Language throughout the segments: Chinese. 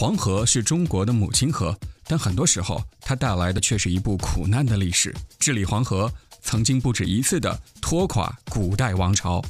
黄河是中国的母亲河，但很多时候，它带来的却是一部苦难的历史。治理黄河，曾经不止一次的拖垮古代王朝。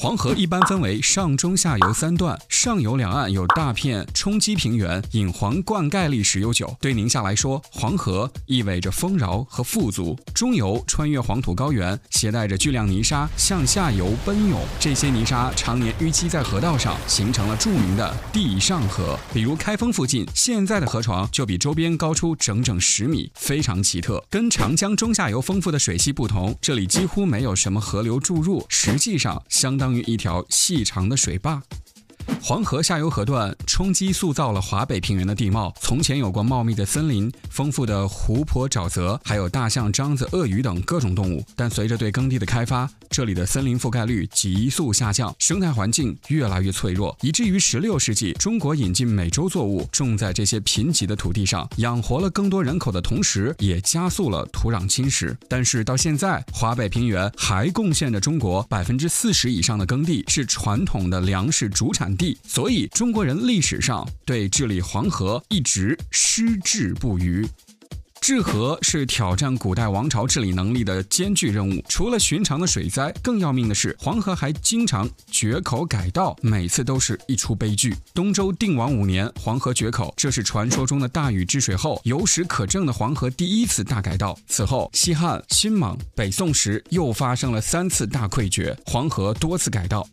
黄河一般分为上中下游三段，上游两岸有大片冲积平原，引黄灌溉历史悠久。对宁夏来说，黄河意味着丰饶和富足。中游穿越黄土高原，携带着巨量泥沙向下游奔涌，这些泥沙常年淤积在河道上，形成了著名的地上河。比如开封附近，现在的河床就比周边高出整整十米，非常奇特。跟长江中下游丰富的水系不同，这里几乎没有什么河流注入，实际上相当。于一条细长的水坝。黄河下游河段冲击塑造了华北平原的地貌。从前有过茂密的森林、丰富的湖泊、沼泽，还有大象、獐子、鳄鱼等各种动物。但随着对耕地的开发，这里的森林覆盖率急速下降，生态环境越来越脆弱，以至于16世纪，中国引进美洲作物，种在这些贫瘠的土地上，养活了更多人口的同时，也加速了土壤侵蚀。但是到现在，华北平原还贡献着中国百分之四十以上的耕地，是传统的粮食主产地。所以，中国人历史上对治理黄河一直矢志不渝。治河是挑战古代王朝治理能力的艰巨任务。除了寻常的水灾，更要命的是黄河还经常决口改道，每次都是一出悲剧。东周定王五年，黄河决口，这是传说中的大禹治水后有史可证的黄河第一次大改道。此后，西汉、新莽、北宋时又发生了三次大溃决，黄河多次改道。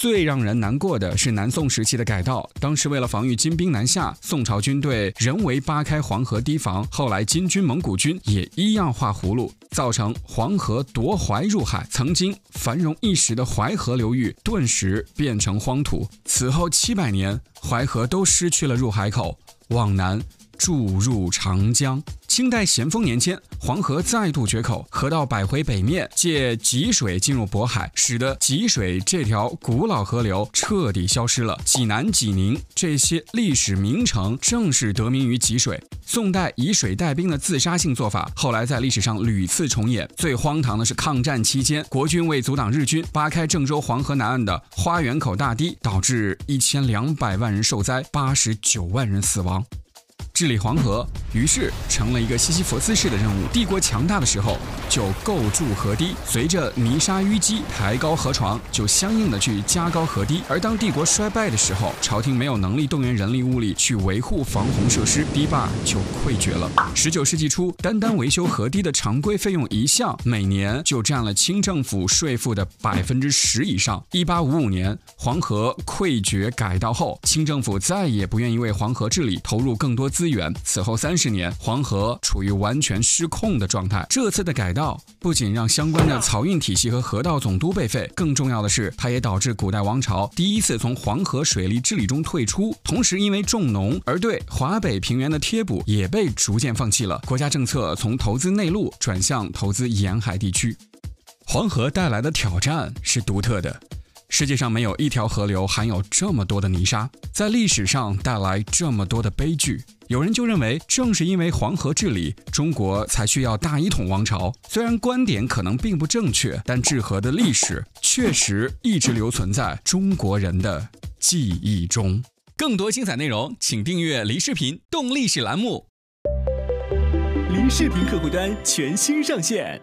最让人难过的是南宋时期的改道。当时为了防御金兵南下，宋朝军队人为扒开黄河堤防，后来金军、蒙古军也一样画葫芦，造成黄河夺淮入海。曾经繁荣一时的淮河流域顿时变成荒土。此后七百年，淮河都失去了入海口，往南注入长江。清代咸丰年间，黄河再度决口，河道摆回北面，借汲水进入渤海，使得汲水这条古老河流彻底消失了。济南、济宁这些历史名城正是得名于汲水。宋代以水带兵的自杀性做法，后来在历史上屡次重演。最荒唐的是抗战期间，国军为阻挡日军，扒开郑州黄河南岸的花园口大堤，导致一千两百万人受灾，八十九万人死亡。治理黄河，于是成了一个西西弗斯式的任务。帝国强大的时候，就构筑河堤；随着泥沙淤积、抬高河床，就相应的去加高河堤。而当帝国衰败的时候，朝廷没有能力动员人力物力去维护防洪设施，堤坝就溃决了。十九世纪初，单单维修河堤的常规费用一项，每年就占了清政府税负的百分之十以上。一八五五年黄河溃决改道后，清政府再也不愿意为黄河治理投入更多资。源。此后三十年，黄河处于完全失控的状态。这次的改道不仅让相关的漕运体系和河道总督被废，更重要的是，它也导致古代王朝第一次从黄河水利治理中退出。同时，因为重农而对华北平原的贴补也被逐渐放弃了。国家政策从投资内陆转向投资沿海地区。黄河带来的挑战是独特的。世界上没有一条河流含有这么多的泥沙，在历史上带来这么多的悲剧。有人就认为，正是因为黄河治理，中国才需要大一统王朝。虽然观点可能并不正确，但治河的历史确实一直留存在中国人的记忆中。更多精彩内容，请订阅梨视频“动历史”栏目。梨视频客户端全新上线。